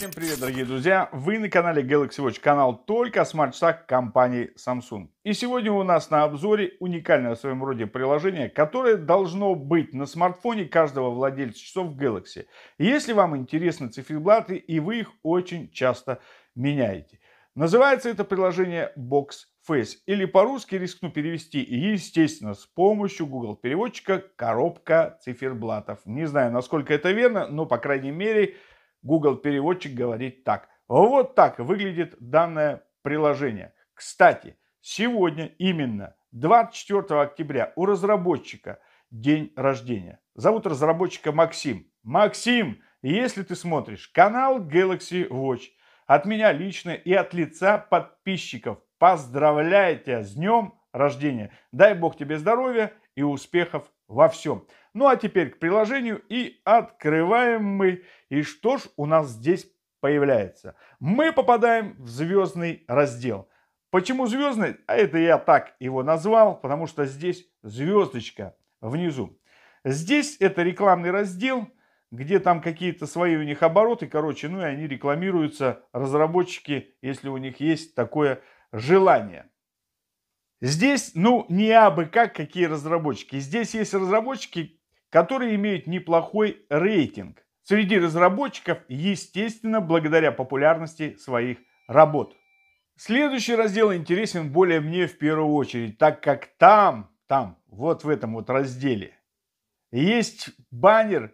Всем привет, дорогие друзья! Вы на канале Galaxy Watch, канал только о смартчасах компании Samsung. И сегодня у нас на обзоре уникальное в своем роде приложение, которое должно быть на смартфоне каждого владельца часов Galaxy. Если вам интересны циферблаты и вы их очень часто меняете. Называется это приложение Box Face или по-русски рискну перевести, естественно, с помощью Google переводчика коробка циферблатов. Не знаю, насколько это верно, но по крайней мере Google переводчик говорит так. Вот так выглядит данное приложение. Кстати, сегодня именно 24 октября у разработчика день рождения. Зовут разработчика Максим. Максим, если ты смотришь канал Galaxy Watch, от меня лично и от лица подписчиков поздравляю тебя с днем рождения. Дай бог тебе здоровья и успехов во всем. Ну а теперь к приложению и открываем мы. И что ж у нас здесь появляется? Мы попадаем в звездный раздел. Почему звездный? А это я так его назвал, потому что здесь звездочка внизу. Здесь это рекламный раздел, где там какие-то свои у них обороты, короче, ну и они рекламируются, разработчики, если у них есть такое желание. Здесь, ну, не абы как какие разработчики. Здесь есть разработчики, которые имеют неплохой рейтинг среди разработчиков, естественно, благодаря популярности своих работ. Следующий раздел интересен более мне в первую очередь, так как там, там, вот в этом вот разделе, есть баннер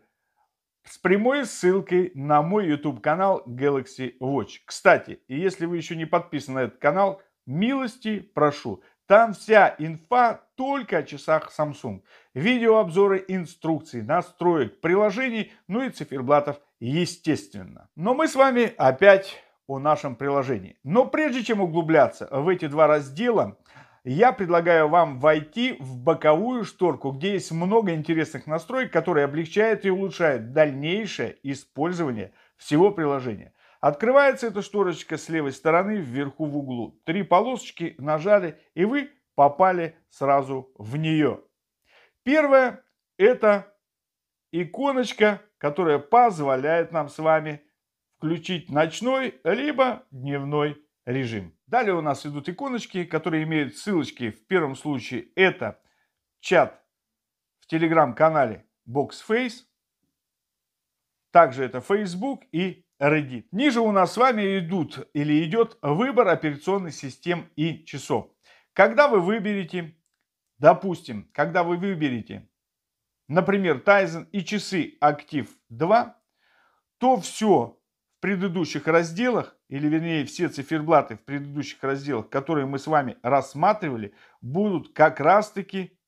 с прямой ссылкой на мой YouTube канал Galaxy Watch. Кстати, если вы еще не подписаны на этот канал, милости прошу. Там вся инфа только о часах Samsung. Видеообзоры инструкции, настроек, приложений, ну и циферблатов, естественно. Но мы с вами опять о нашем приложении. Но прежде чем углубляться в эти два раздела, я предлагаю вам войти в боковую шторку, где есть много интересных настроек, которые облегчают и улучшают дальнейшее использование всего приложения. Открывается эта шторочка с левой стороны вверху в углу. Три полосочки нажали, и вы попали сразу в нее. Первое – это иконочка, которая позволяет нам с вами включить ночной либо дневной режим. Далее у нас идут иконочки, которые имеют ссылочки. В первом случае это чат в телеграм-канале BoxFace. Также это Facebook и Reddit. Ниже у нас с вами идут или идет выбор операционных систем и часов. Когда вы выберете, допустим, когда вы выберете, например, Tizen и часы Active 2, то все в предыдущих разделах, или вернее все циферблаты в предыдущих разделах, которые мы с вами рассматривали, будут как раз таки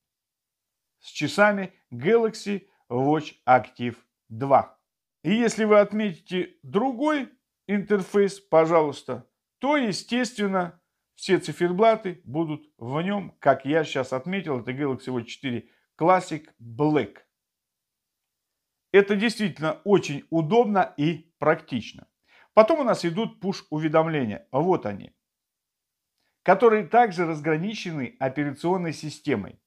с часами Galaxy Watch Active 2. И если вы отметите другой интерфейс, пожалуйста, то, естественно, все циферблаты будут в нем, как я сейчас отметил, это Galaxy Watch 4 Classic Black. Это действительно очень удобно и практично. Потом у нас идут push-уведомления, вот они, которые также разграничены операционной системой.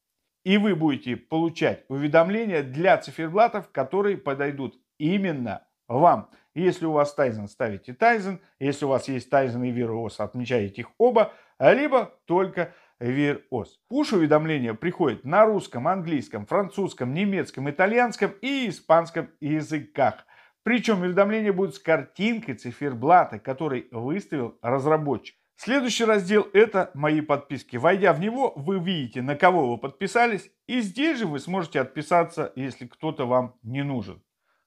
И вы будете получать уведомления для циферблатов, которые подойдут именно вам. Если у вас Тайзен, ставите Тайзен. Если у вас есть Тайзен и Вирус, отмечаете их оба. Либо только Вирус. Пуш-уведомления приходит на русском, английском, французском, немецком, итальянском и испанском языках. Причем уведомления будут с картинкой циферблата, который выставил разработчик. Следующий раздел – это «Мои подписки». Войдя в него, вы видите, на кого вы подписались, и здесь же вы сможете отписаться, если кто-то вам не нужен.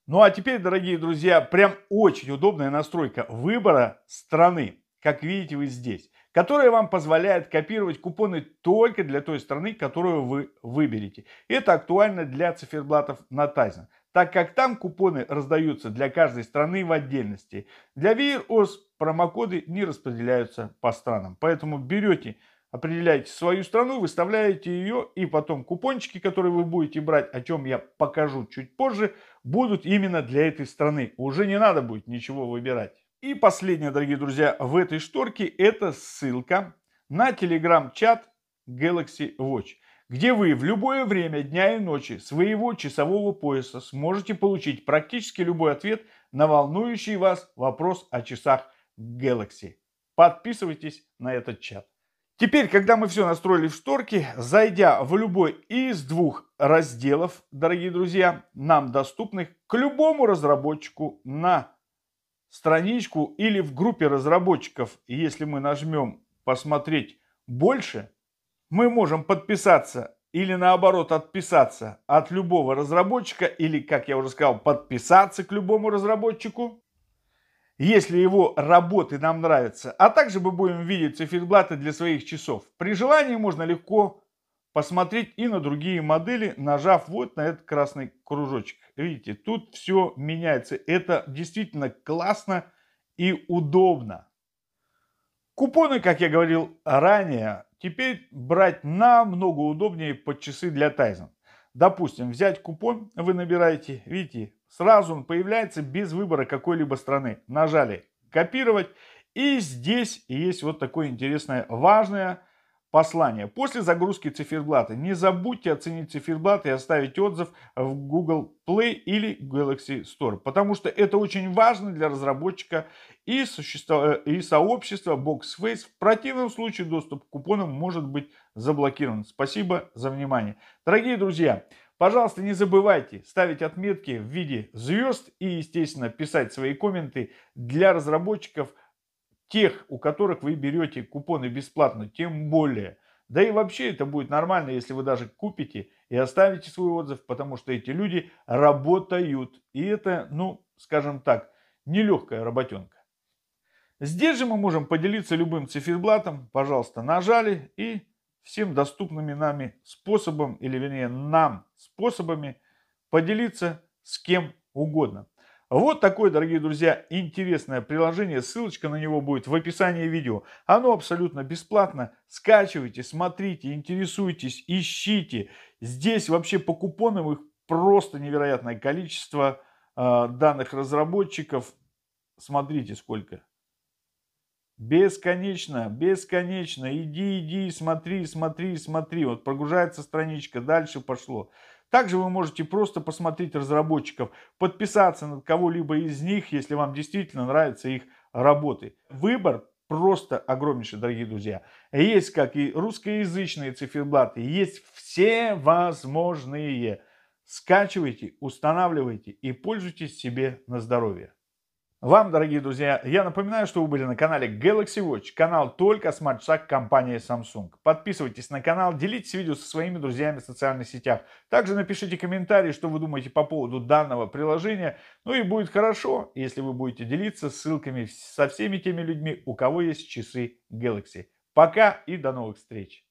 Ну а теперь, дорогие друзья, прям очень удобная настройка выбора страны, как видите вы здесь, которая вам позволяет копировать купоны только для той страны, которую вы выберете. Это актуально для циферблатов на Тайзен, так как там купоны раздаются для каждой страны в отдельности. Для VirOS промокоды не распределяются по странам, поэтому берете определяете свою страну, выставляете ее, и потом купончики, которые вы будете брать, о чем я покажу чуть позже, будут именно для этой страны. Уже не надо будет ничего выбирать. И последнее, дорогие друзья, в этой шторке это ссылка на телеграм-чат Galaxy Watch, где вы в любое время дня и ночи своего часового пояса сможете получить практически любой ответ на волнующий вас вопрос о часах Galaxy. Подписывайтесь на этот чат. Теперь, когда мы все настроили в шторки, зайдя в любой из двух разделов, дорогие друзья, нам доступных к любому разработчику на страничку или в группе разработчиков, если мы нажмем «Посмотреть больше», мы можем подписаться или наоборот отписаться от любого разработчика или, как я уже сказал, подписаться к любому разработчику если его работы нам нравятся, а также мы будем видеть циферблаты для своих часов. При желании можно легко посмотреть и на другие модели, нажав вот на этот красный кружочек. Видите, тут все меняется. Это действительно классно и удобно. Купоны, как я говорил ранее, теперь брать намного удобнее под часы для Тайзен. Допустим, взять купон, вы набираете, видите, Сразу он появляется без выбора какой-либо страны. Нажали «Копировать». И здесь есть вот такое интересное, важное послание. После загрузки циферблата не забудьте оценить циферблат и оставить отзыв в Google Play или Galaxy Store, потому что это очень важно для разработчика и, существо, э, и сообщества BoxFace. В противном случае доступ к купонам может быть заблокирован. Спасибо за внимание. Дорогие друзья, Пожалуйста, не забывайте ставить отметки в виде звезд и, естественно, писать свои комменты для разработчиков тех, у которых вы берете купоны бесплатно, тем более. Да и вообще это будет нормально, если вы даже купите и оставите свой отзыв, потому что эти люди работают. И это, ну, скажем так, нелегкая работенка. Здесь же мы можем поделиться любым циферблатом. Пожалуйста, нажали и всем доступными нами способом, или вернее нам способами, поделиться с кем угодно. Вот такое, дорогие друзья, интересное приложение. Ссылочка на него будет в описании видео. Оно абсолютно бесплатно. Скачивайте, смотрите, интересуйтесь, ищите. Здесь вообще по купонам их просто невероятное количество а, данных разработчиков. Смотрите, сколько. Бесконечно, бесконечно. Иди, иди, смотри, смотри, смотри. Вот прогружается страничка, дальше пошло. Также вы можете просто посмотреть разработчиков, подписаться на кого-либо из них, если вам действительно нравятся их работы. Выбор просто огромнейший, дорогие друзья. Есть как и русскоязычные циферблаты, есть все возможные. Скачивайте, устанавливайте и пользуйтесь себе на здоровье. Вам, дорогие друзья, я напоминаю, что вы были на канале Galaxy Watch, канал только о смарт-часах компании Samsung. Подписывайтесь на канал, делитесь видео со своими друзьями в социальных сетях. Также напишите комментарии, что вы думаете по поводу данного приложения. Ну и будет хорошо, если вы будете делиться ссылками со всеми теми людьми, у кого есть часы Galaxy. Пока и до новых встреч!